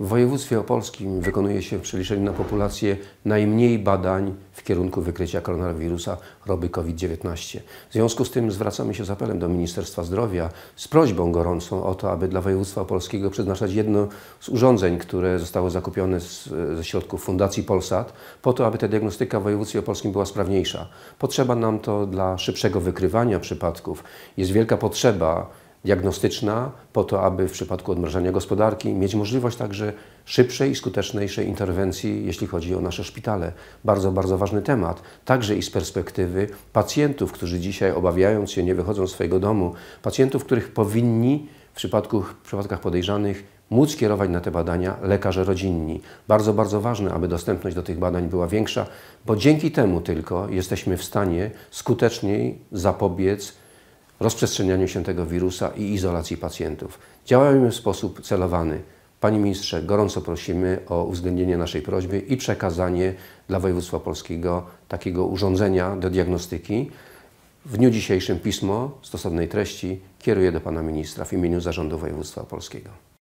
W województwie opolskim wykonuje się w przeliczeniu na populację najmniej badań w kierunku wykrycia koronawirusa roby COVID-19. W związku z tym zwracamy się z apelem do Ministerstwa Zdrowia z prośbą gorącą o to, aby dla województwa opolskiego przeznaczać jedno z urządzeń, które zostało zakupione z, ze środków Fundacji Polsat, po to, aby ta diagnostyka w województwie opolskim była sprawniejsza. Potrzeba nam to dla szybszego wykrywania przypadków. Jest wielka potrzeba diagnostyczna, po to, aby w przypadku odmrażania gospodarki mieć możliwość także szybszej i skuteczniejszej interwencji, jeśli chodzi o nasze szpitale. Bardzo, bardzo ważny temat, także i z perspektywy pacjentów, którzy dzisiaj obawiając się, nie wychodzą z swojego domu, pacjentów, których powinni w, przypadku, w przypadkach podejrzanych móc kierować na te badania lekarze rodzinni. Bardzo, bardzo ważne, aby dostępność do tych badań była większa, bo dzięki temu tylko jesteśmy w stanie skuteczniej zapobiec rozprzestrzenianiu się tego wirusa i izolacji pacjentów. Działamy w sposób celowany. Panie ministrze, gorąco prosimy o uwzględnienie naszej prośby i przekazanie dla województwa polskiego takiego urządzenia do diagnostyki. W dniu dzisiejszym pismo stosownej treści kieruję do pana ministra w imieniu zarządu województwa polskiego.